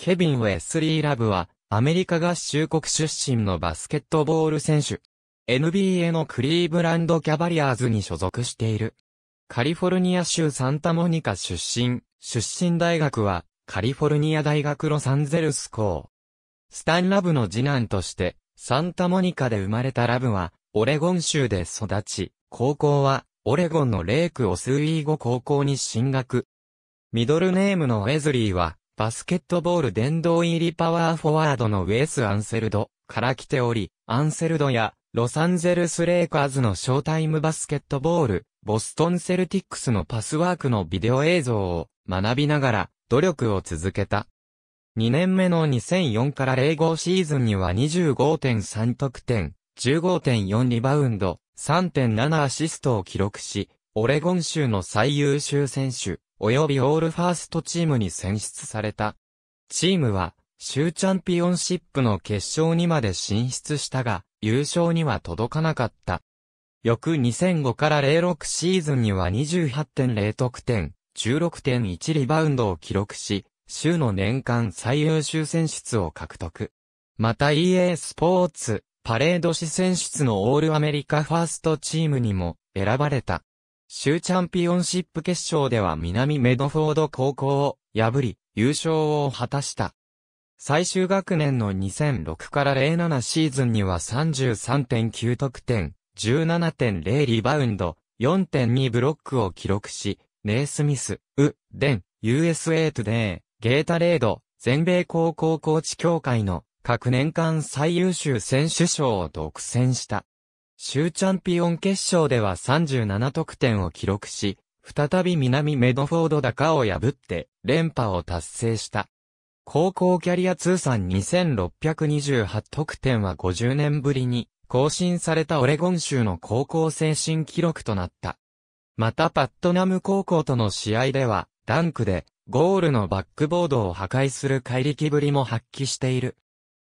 ケビン・ウェスリー・ラブは、アメリカ合衆国出身のバスケットボール選手。NBA のクリーブランド・キャバリアーズに所属している。カリフォルニア州サンタモニカ出身、出身大学は、カリフォルニア大学ロサンゼルス校。スタン・ラブの次男として、サンタモニカで生まれたラブは、オレゴン州で育ち、高校は、オレゴンのレイク・オスウィーゴ高校に進学。ミドルネームのウェズリーは、バスケットボール殿堂入りパワーフォワードのウェス・アンセルドから来ており、アンセルドやロサンゼルス・レイカーズのショータイムバスケットボール、ボストン・セルティックスのパスワークのビデオ映像を学びながら努力を続けた。2年目の2004から05シーズンには25.3得点、15.4リバウンド、3.7アシストを記録し、オレゴン州の最優秀選手、及びオールファーストチームに選出された。チームは、州チャンピオンシップの決勝にまで進出したが、優勝には届かなかった。翌2005から06シーズンには28.0得点、16.1リバウンドを記録し、州の年間最優秀選出を獲得。また EA スポーツ、パレード市選出のオールアメリカファーストチームにも選ばれた。州チャンピオンシップ決勝では南メドフォード高校を破り、優勝を果たした。最終学年の2006から07シーズンには33.9得点、17.0リバウンド、4.2ブロックを記録し、ネイスミス、ウ、デン、USA トゥデー、ゲータレード、全米高校コーチ協会の各年間最優秀選手賞を独占した。州チャンピオン決勝では37得点を記録し、再び南メドフォード高を破って連覇を達成した。高校キャリア通算2628得点は50年ぶりに更新されたオレゴン州の高校精神記録となった。またパットナム高校との試合では、ダンクでゴールのバックボードを破壊する怪力ぶりも発揮している。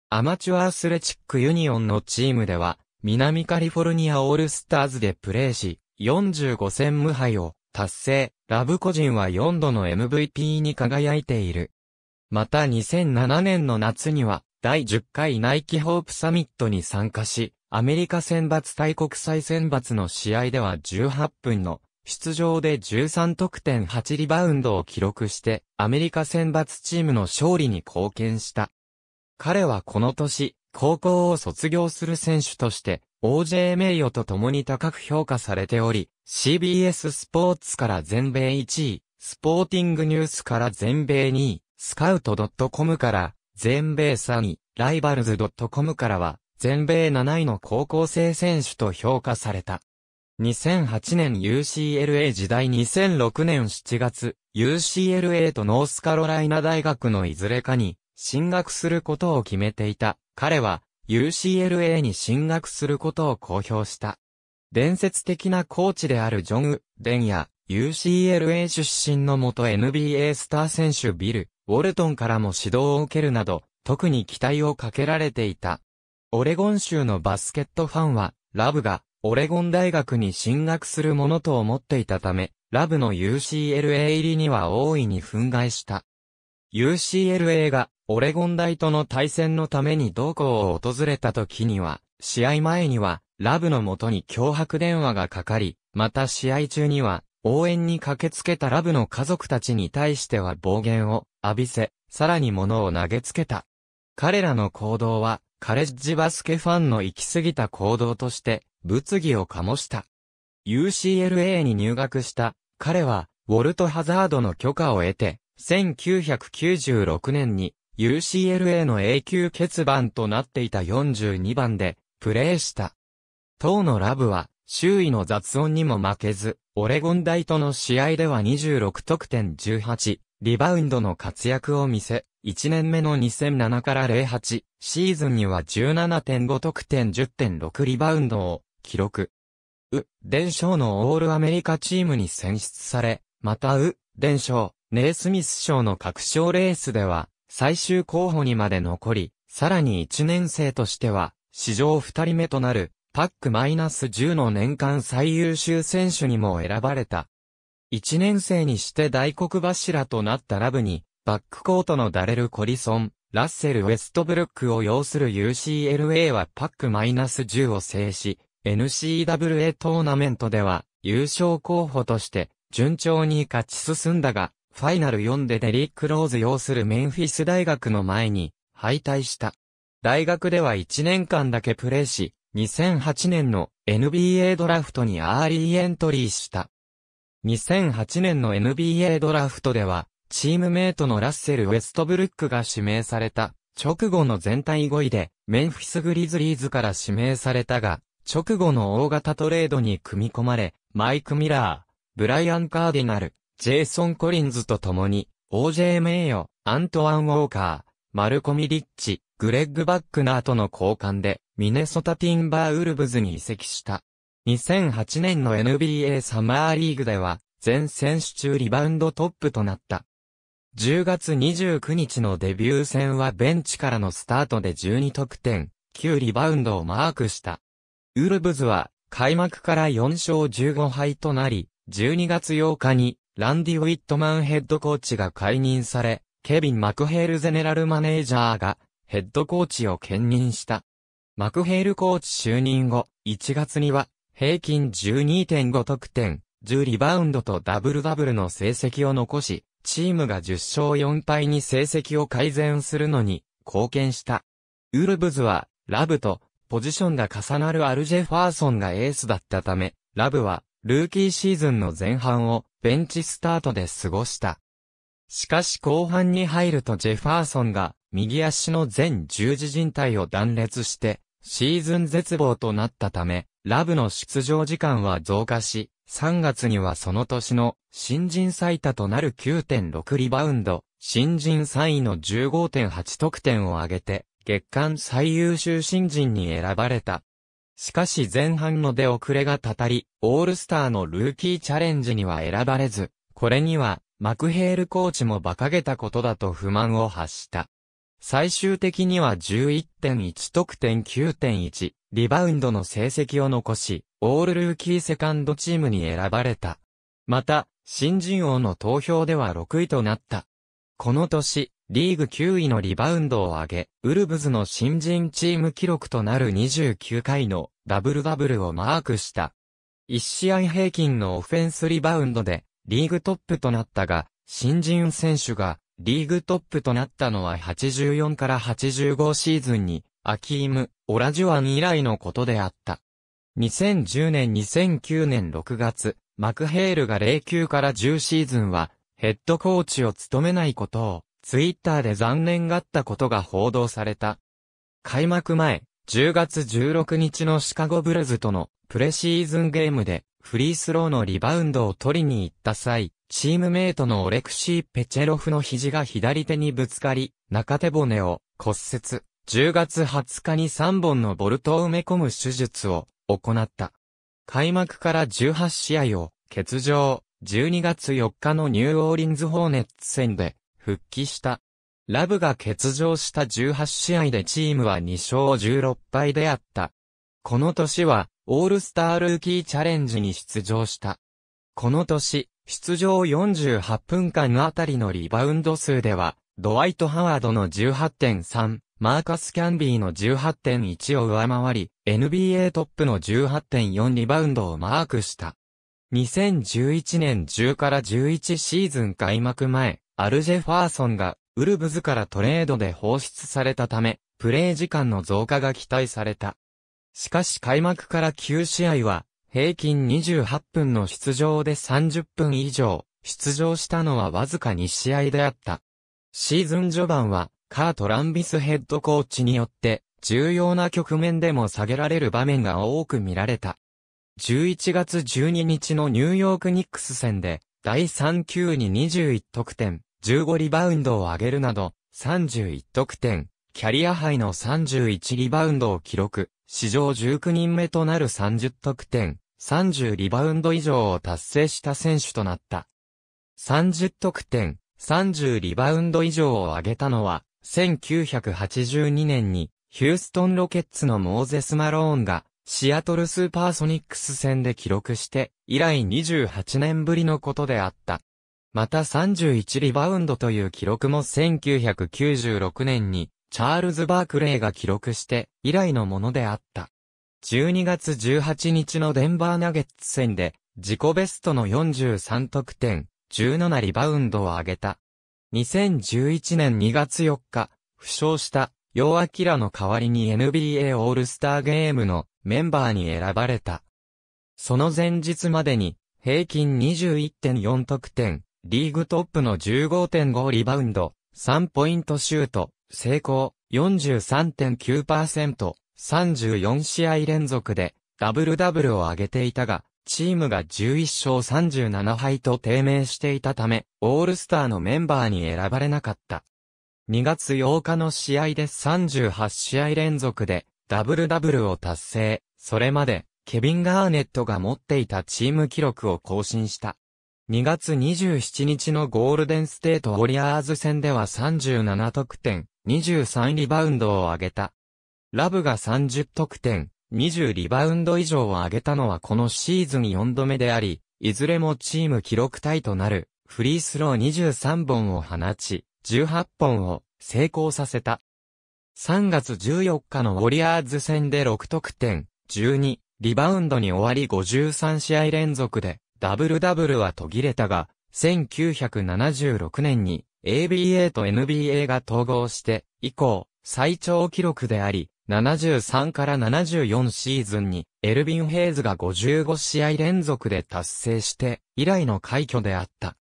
アマチュアアスレチックユニオンのチームでは、南カリフォルニアオールスターズでプレーし、45戦無敗を達成、ラブ個人は4度の MVP に輝いている。また2007年の夏には、第10回ナイキホープサミットに参加し、アメリカ選抜対国際選抜の試合では18分の出場で13得点8リバウンドを記録して、アメリカ選抜チームの勝利に貢献した。彼はこの年、高校を卒業する選手として、OJ 名誉と共に高く評価されており、CBS スポーツから全米1位、スポーティングニュースから全米2位、スカウト .com から全米3位、ライバルズ .com からは全米7位の高校生選手と評価された。2008年 UCLA 時代2006年7月、UCLA とノースカロライナ大学のいずれかに進学することを決めていた彼は UCLA に進学することを公表した。伝説的なコーチであるジョン・デンや UCLA 出身の元 NBA スター選手ビル・ウォルトンからも指導を受けるなど、特に期待をかけられていた。オレゴン州のバスケットファンは、ラブがオレゴン大学に進学するものと思っていたため、ラブの UCLA 入りには大いに憤慨した。UCLA がオレゴン大との対戦のために同校を訪れた時には、試合前には、ラブの元に脅迫電話がかかり、また試合中には、応援に駆けつけたラブの家族たちに対しては暴言を浴びせ、さらに物を投げつけた。彼らの行動は、カレッジバスケファンの行き過ぎた行動として、物議を醸した。UCLA に入学した、彼は、ウォルト・ハザードの許可を得て、1996年に UCLA の永久欠番となっていた42番で、プレーした。当のラブは、周囲の雑音にも負けず、オレゴン大との試合では26得点18、リバウンドの活躍を見せ、1年目の2007から08シーズンには17.5得点10.6リバウンドを記録。う、伝承のオールアメリカチームに選出され、またう、伝承、ネイスミス賞の各賞レースでは、最終候補にまで残り、さらに1年生としては、史上2人目となる、パックマイナス10の年間最優秀選手にも選ばれた。1年生にして大黒柱となったラブに、バックコートのダレル・コリソン、ラッセル・ウェストブルックを擁する UCLA はパックマイナス10を制し、n c w a トーナメントでは優勝候補として順調に勝ち進んだが、ファイナル4でデリック・ローズ擁するメンフィス大学の前に敗退した。大学では1年間だけプレーし、2008年の NBA ドラフトにアーリーエントリーした。2008年の NBA ドラフトでは、チームメイトのラッセル・ウェストブルックが指名された。直後の全体5位で、メンフィス・グリズリーズから指名されたが、直後の大型トレードに組み込まれ、マイク・ミラー、ブライアン・カーディナル、ジェイソン・コリンズと共に、O.J. 名誉、アントワン・ウォーカー、マルコミ・リッチ、グレッグ・バックナーとの交換で、ミネソタ・ティンバー・ウルブズに移籍した。2008年の NBA サマーリーグでは、全選手中リバウンドトップとなった。10月29日のデビュー戦はベンチからのスタートで12得点、9リバウンドをマークした。ウルブズは、開幕から4勝15敗となり、12月8日にランディ・ウィットマンヘッドコーチが解任され、ケビン・マクヘールゼネラルマネージャーがヘッドコーチを兼任した。マクヘールコーチ就任後、1月には平均12.5得点、10リバウンドとダブルダブルの成績を残し、チームが10勝4敗に成績を改善するのに貢献した。ウルブズは、ラブとポジションが重なるアルジェ・ファーソンがエースだったため、ラブはルーキーシーズンの前半をベンチスタートで過ごした。しかし後半に入るとジェファーソンが右足の全十字靭帯を断裂して、シーズン絶望となったため、ラブの出場時間は増加し、3月にはその年の新人最多となる9.6リバウンド、新人3位の15.8得点を挙げて、月間最優秀新人に選ばれた。しかし前半の出遅れがたたり、オールスターのルーキーチャレンジには選ばれず、これには、マクヘールコーチも馬鹿げたことだと不満を発した。最終的には11.1得点9.1、リバウンドの成績を残し、オールルーキーセカンドチームに選ばれた。また、新人王の投票では6位となった。この年、リーグ9位のリバウンドを上げ、ウルブズの新人チーム記録となる29回のダブルダブルをマークした。1試合平均のオフェンスリバウンドで、リーグトップとなったが、新人選手が、リーグトップとなったのは84から85シーズンに、アキーム・オラジュアン以来のことであった。2010年2009年6月、マクヘールが09から10シーズンは、ヘッドコーチを務めないことをツイッターで残念がったことが報道された。開幕前、10月16日のシカゴブルズとのプレシーズンゲームでフリースローのリバウンドを取りに行った際、チームメイトのオレクシー・ペチェロフの肘が左手にぶつかり、中手骨を骨折。10月20日に3本のボルトを埋め込む手術を行った。開幕から18試合を欠場。12月4日のニューオーリンズ・ホーネッツ戦で復帰した。ラブが欠場した18試合でチームは2勝16敗であった。この年は、オールスタールーキーチャレンジに出場した。この年、出場48分間あたりのリバウンド数では、ドワイト・ハワードの18.3、マーカス・キャンビーの18.1を上回り、NBA トップの18.4リバウンドをマークした。2011年10から11シーズン開幕前、アルジェ・ファーソンが、ウルブズからトレードで放出されたため、プレー時間の増加が期待された。しかし開幕から9試合は、平均28分の出場で30分以上、出場したのはわずか2試合であった。シーズン序盤は、カート・ランビスヘッドコーチによって、重要な局面でも下げられる場面が多く見られた。11月12日のニューヨークニックス戦で、第3球に21得点、15リバウンドを上げるなど、31得点、キャリアハイの31リバウンドを記録、史上19人目となる30得点、30リバウンド以上を達成した選手となった。30得点、30リバウンド以上を上げたのは、1982年に、ヒューストンロケッツのモーゼス・マローンが、シアトルスーパーソニックス戦で記録して、以来28年ぶりのことであった。また31リバウンドという記録も1996年にチャールズ・バークレーが記録して以来のものであった。12月18日のデンバーナゲッツ戦で自己ベストの43得点、17リバウンドを上げた。2011年2月4日、負傷したヨアキラの代わりに NBA オールスターゲームのメンバーに選ばれた。その前日までに平均21.4得点、リーグトップの15.5リバウンド、3ポイントシュート、成功、43.9%、34試合連続で、ダブルダブルを上げていたが、チームが11勝37敗と低迷していたため、オールスターのメンバーに選ばれなかった。2月8日の試合で38試合連続で、ダブルダブルを達成。それまで、ケビン・ガーネットが持っていたチーム記録を更新した。2月27日のゴールデンステートウォリアーズ戦では37得点、23リバウンドを上げた。ラブが30得点、20リバウンド以上を上げたのはこのシーズン4度目であり、いずれもチーム記録体となる、フリースロー23本を放ち、18本を成功させた。3月14日のウォリアーズ戦で6得点、12、リバウンドに終わり53試合連続でダダブルブルは途切れたが、1976年に ABA と NBA が統合して以降、最長記録であり、73から74シーズンにエルビン・ヘイズが55試合連続で達成して以来の快挙であった。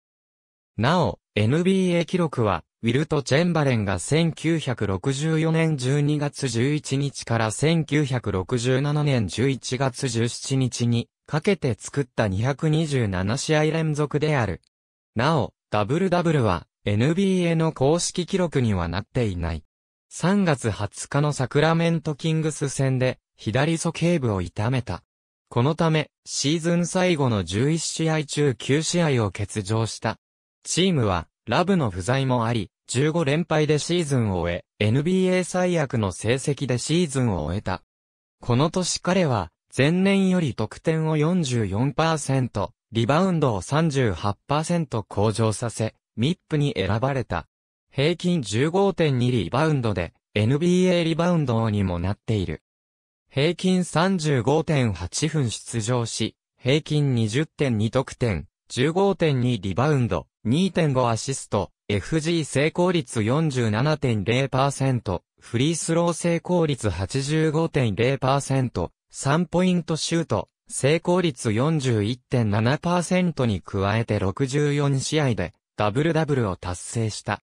なお、NBA 記録は、ウィルト・チェンバレンが1964年12月11日から1967年11月17日にかけて作った227試合連続である。なお、ダブルダブルは NBA の公式記録にはなっていない。3月20日のサクラメントキングス戦で左素警部を痛めた。このため、シーズン最後の11試合中9試合を欠場した。チームは、ラブの不在もあり、15連敗でシーズンを終え、NBA 最悪の成績でシーズンを終えた。この年彼は、前年より得点を44%、リバウンドを38%向上させ、ミップに選ばれた。平均15.2リバウンドで、NBA リバウンドにもなっている。平均35.8分出場し、平均20.2得点、15.2リバウンド、2.5アシスト、FG 成功率47.0%、フリースロー成功率85.0%、3ポイントシュート、成功率41.7%に加えて64試合でダブルダブルを達成した。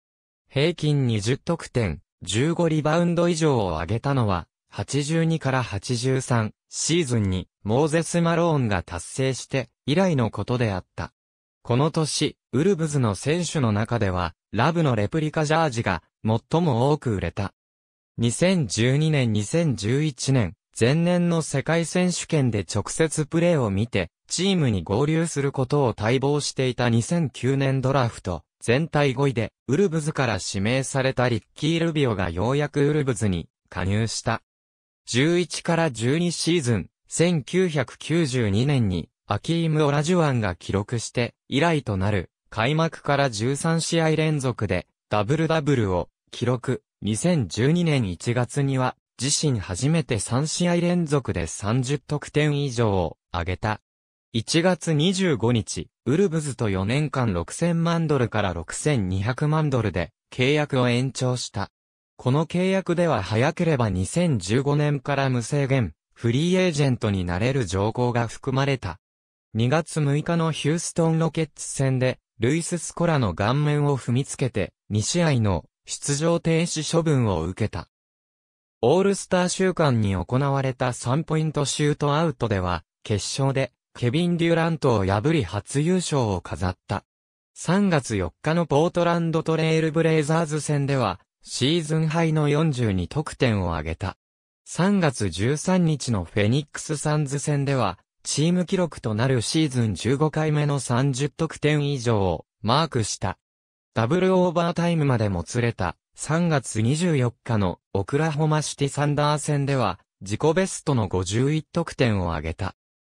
平均20得点、15リバウンド以上を上げたのは、82から83シーズンにモーゼス・マローンが達成して以来のことであった。この年、ウルブズの選手の中では、ラブのレプリカジャージが最も多く売れた。2012年2011年、前年の世界選手権で直接プレーを見て、チームに合流することを待望していた2009年ドラフト、全体5位で、ウルブズから指名されたリッキー・ルビオがようやくウルブズに加入した。11から12シーズン、1992年に、アキーム・オラジュアンが記録して、以来となる、開幕から13試合連続で、ダブルダブルを記録。2012年1月には、自身初めて3試合連続で30得点以上を上げた。1月25日、ウルブズと4年間6000万ドルから6200万ドルで契約を延長した。この契約では早ければ2015年から無制限、フリーエージェントになれる条項が含まれた。2月6日のヒューストンロケッツ戦で、ルイス・スコラの顔面を踏みつけて、2試合の出場停止処分を受けた。オールスター週間に行われた3ポイントシュートアウトでは、決勝で、ケビン・デュラントを破り初優勝を飾った。3月4日のポートランドトレイルブレイザーズ戦では、シーズンハイの42得点を挙げた。3月13日のフェニックスサンズ戦では、チーム記録となるシーズン15回目の30得点以上をマークした。ダブルオーバータイムまでもつれた3月24日のオクラホマシティサンダー戦では自己ベストの51得点を挙げた。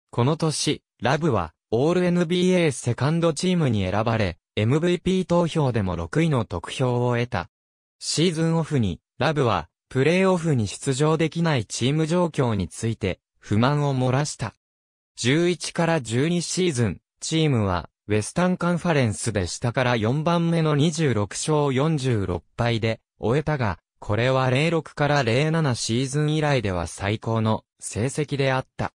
この年、ラブはオール NBA セカンドチームに選ばれ、MVP 投票でも6位の得票を得た。シーズンオフに、ラブは、プレイオフに出場できないチーム状況について、不満を漏らした。11から12シーズン、チームは、ウェスタンカンファレンスで下から4番目の26勝46敗で終えたが、これは06から07シーズン以来では最高の成績であった。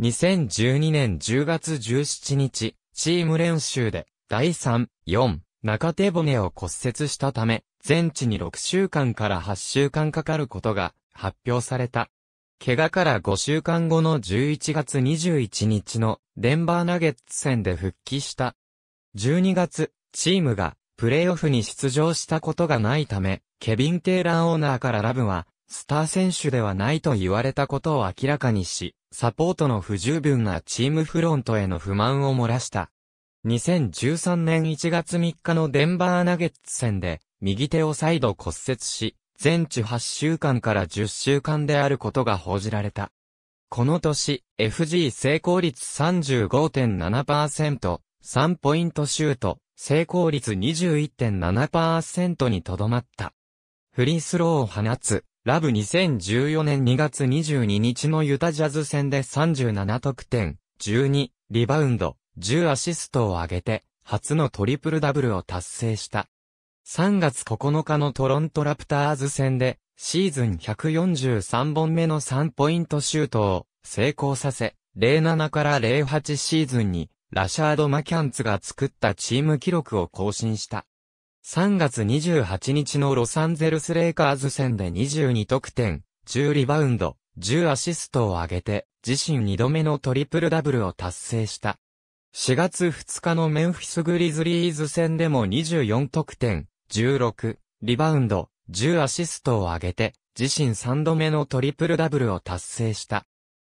2012年10月17日、チーム練習で第3、4、中手骨を骨折したため、全治に6週間から8週間かかることが発表された。怪我から5週間後の11月21日のデンバーナゲッツ戦で復帰した。12月、チームがプレイオフに出場したことがないため、ケビン・テイラーオーナーからラブは、スター選手ではないと言われたことを明らかにし、サポートの不十分なチームフロントへの不満を漏らした。2013年1月3日のデンバーナゲッツ戦で、右手を再度骨折し、全治8週間から10週間であることが報じられた。この年、FG 成功率35.7%、3ポイントシュート、成功率21.7%にとどまった。フリースローを放つ、ラブ2014年2月22日のユタジャズ戦で37得点、12、リバウンド、10アシストを上げて、初のトリプルダブルを達成した。3月9日のトロントラプターズ戦で、シーズン143本目の3ポイントシュートを成功させ、07から08シーズンに、ラシャード・マキャンツが作ったチーム記録を更新した。3月28日のロサンゼルス・レイカーズ戦で22得点、10リバウンド、10アシストを挙げて、自身2度目のトリプルダブルを達成した。4月2日のメンフィス・グリズリーズ戦でも24得点、16、リバウンド、10アシストを挙げて、自身3度目のトリプルダブルを達成した。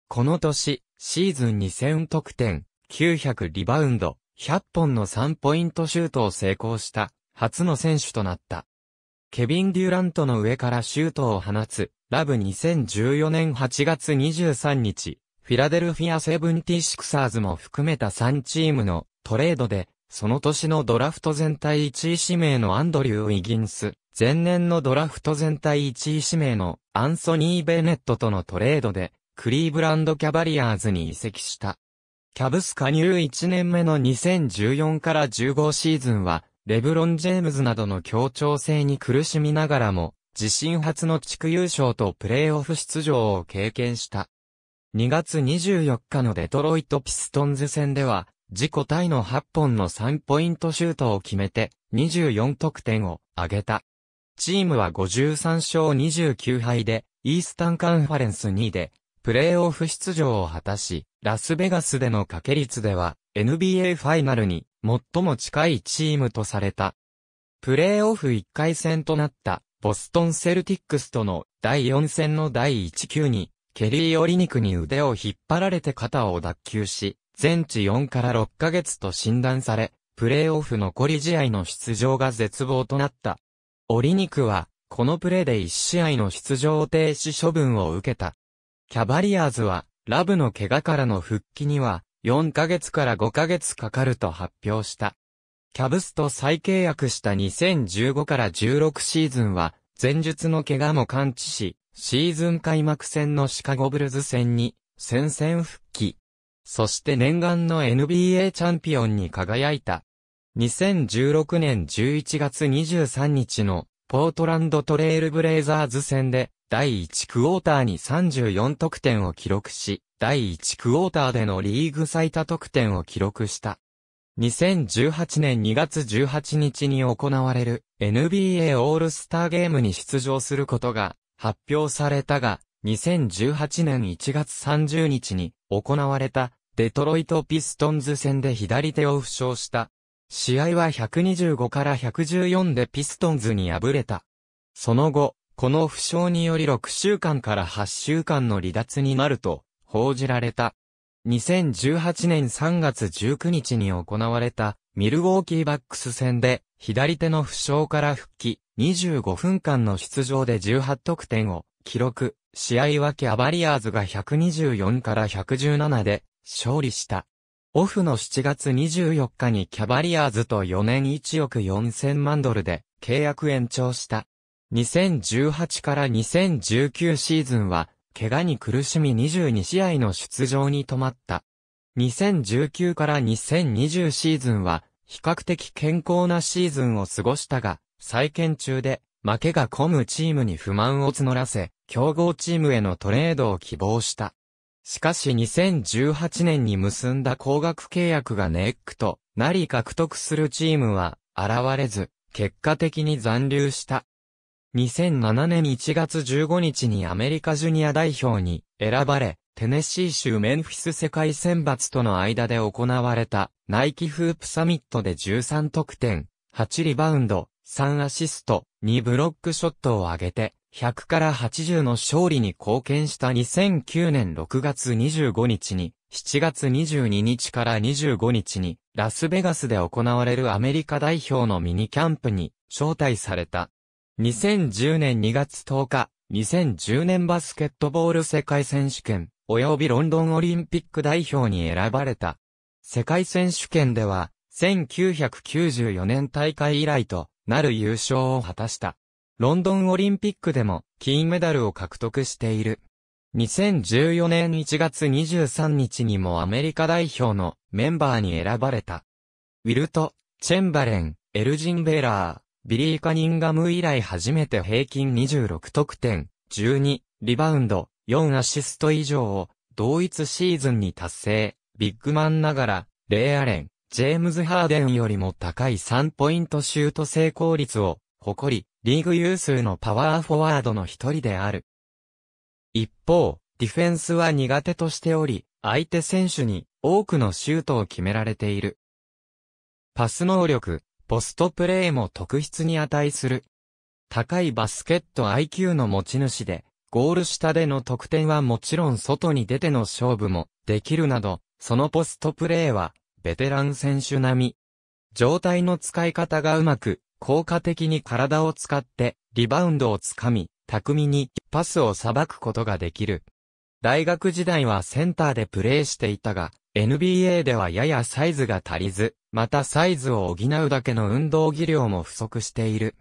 この年、シーズン2000得点、900リバウンド、100本の3ポイントシュートを成功した、初の選手となった。ケビン・デュラントの上からシュートを放つ、ラブ2014年8月23日、フィラデルフィア・セブンティシクサーズも含めた3チームのトレードでその年のドラフト全体1位指名のアンドリュー・イギンス、前年のドラフト全体1位指名のアンソニー・ベネットとのトレードで、クリーブランド・キャバリアーズに移籍した。キャブス加入1年目の2014から15シーズンは、レブロン・ジェームズなどの協調性に苦しみながらも、自身初の地区優勝とプレーオフ出場を経験した。2月24日のデトロイト・ピストンズ戦では、自己体の8本の3ポイントシュートを決めて、24得点を挙げた。チームは53勝29敗で、イースタンカンファレンス2位で、プレーオフ出場を果たし、ラスベガスでの掛け率では、NBA ファイナルに最も近いチームとされた。プレーオフ1回戦となった、ボストンセルティックスとの第4戦の第1球に、ケリー・オリニクに腕を引っ張られて肩を脱臼し、全治4から6ヶ月と診断され、プレーオフ残り試合の出場が絶望となった。折肉は、このプレーで1試合の出場停止処分を受けた。キャバリアーズは、ラブの怪我からの復帰には、4ヶ月から5ヶ月かかると発表した。キャブスと再契約した2015から16シーズンは、前述の怪我も感知し、シーズン開幕戦のシカゴブルズ戦に、戦線復帰。そして念願の NBA チャンピオンに輝いた。2016年11月23日のポートランドトレイルブレイザーズ戦で第1クォーターに34得点を記録し、第1クォーターでのリーグ最多得点を記録した。2018年2月18日に行われる NBA オールスターゲームに出場することが発表されたが、2018年1月30日に行われたデトロイトピストンズ戦で左手を負傷した。試合は125から114でピストンズに敗れた。その後、この負傷により6週間から8週間の離脱になると報じられた。2018年3月19日に行われたミルウォーキーバックス戦で左手の負傷から復帰25分間の出場で18得点を記録。試合はキャバリアーズが124から117で勝利した。オフの7月24日にキャバリアーズと4年1億4000万ドルで契約延長した。2018から2019シーズンは、怪我に苦しみ22試合の出場に止まった。2019から2020シーズンは、比較的健康なシーズンを過ごしたが、再建中で、負けが込むチームに不満を募らせ、競合チームへのトレードを希望した。しかし2018年に結んだ高額契約がネックとなり獲得するチームは現れず、結果的に残留した。2007年1月15日にアメリカジュニア代表に選ばれ、テネシー州メンフィス世界選抜との間で行われたナイキフープサミットで13得点、8リバウンド、3アシスト、2ブロックショットを上げて、100から80の勝利に貢献した2009年6月25日に、7月22日から25日に、ラスベガスで行われるアメリカ代表のミニキャンプに招待された。2010年2月10日、2010年バスケットボール世界選手権、及びロンドンオリンピック代表に選ばれた。世界選手権では、1994年大会以来となる優勝を果たした。ロンドンオリンピックでも金メダルを獲得している。2014年1月23日にもアメリカ代表のメンバーに選ばれた。ウィルト、チェンバレン、エルジン・ベラー、ビリー・カニンガム以来初めて平均26得点、12、リバウンド、4アシスト以上を同一シーズンに達成。ビッグマンながら、レイ・アレン、ジェームズ・ハーデンよりも高い3ポイントシュート成功率を誇り、リーグ有数のパワーフォワードの一人である。一方、ディフェンスは苦手としており、相手選手に多くのシュートを決められている。パス能力、ポストプレーも特筆に値する。高いバスケット IQ の持ち主で、ゴール下での得点はもちろん外に出ての勝負もできるなど、そのポストプレーはベテラン選手並み。状態の使い方がうまく、効果的に体を使ってリバウンドをつかみ、巧みにパスをさばくことができる。大学時代はセンターでプレーしていたが、NBA ではややサイズが足りず、またサイズを補うだけの運動技量も不足している。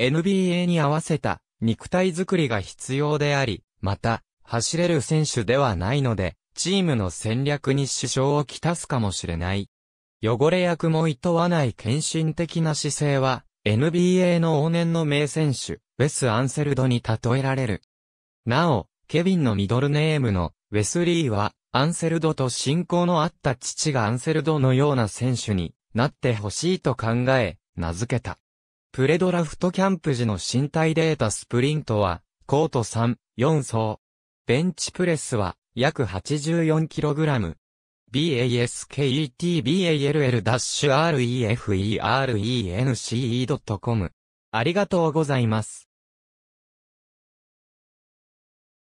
NBA に合わせた肉体づくりが必要であり、また、走れる選手ではないので、チームの戦略に支障をきたすかもしれない。汚れ役も厭わない献身的な姿勢は、NBA の往年の名選手、ウェス・アンセルドに例えられる。なお、ケビンのミドルネームのウェスリーは、アンセルドと親交のあった父がアンセルドのような選手になってほしいと考え、名付けた。プレドラフトキャンプ時の身体データスプリントは、コート3、4層。ベンチプレスは、約 84kg。basketball-reference.com。ありがとうございます。